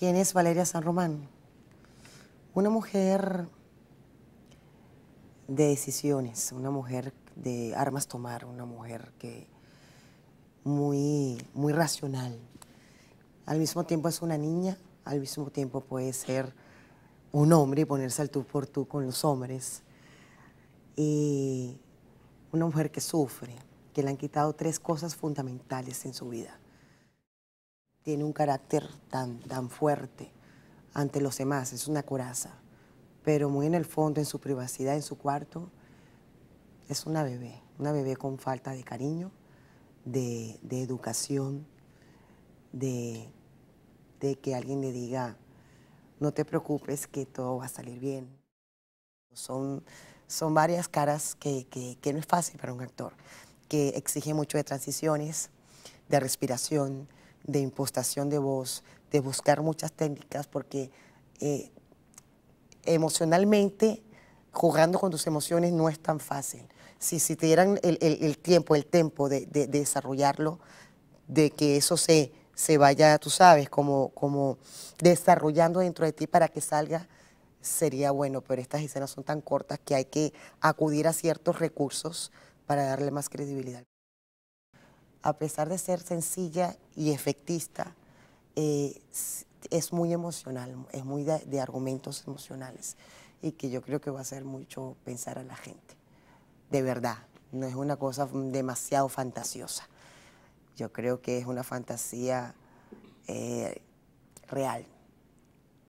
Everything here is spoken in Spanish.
¿Quién es Valeria San Román? Una mujer de decisiones, una mujer de armas tomar, una mujer que muy, muy racional. Al mismo tiempo es una niña, al mismo tiempo puede ser un hombre y ponerse al tú por tú con los hombres. Y una mujer que sufre, que le han quitado tres cosas fundamentales en su vida tiene un carácter tan, tan fuerte ante los demás, es una coraza, pero muy en el fondo, en su privacidad, en su cuarto, es una bebé, una bebé con falta de cariño, de, de educación, de, de que alguien le diga, no te preocupes que todo va a salir bien. Son, son varias caras que, que, que, no es fácil para un actor, que exige mucho de transiciones, de respiración, de impostación de voz, de buscar muchas técnicas, porque eh, emocionalmente, jugando con tus emociones no es tan fácil. Si, si te dieran el, tiempo, el tiempo de, desarrollarlo, de que eso se, se vaya, tú sabes, como, como desarrollando dentro de ti para que salga, sería bueno, pero estas escenas son tan cortas que hay que acudir a ciertos recursos para darle más credibilidad a pesar de ser sencilla y efectista, eh, es muy emocional, es muy de, argumentos emocionales y que yo creo que va a hacer mucho pensar a la gente. De verdad, no es una cosa demasiado fantasiosa. Yo creo que es una fantasía eh, real.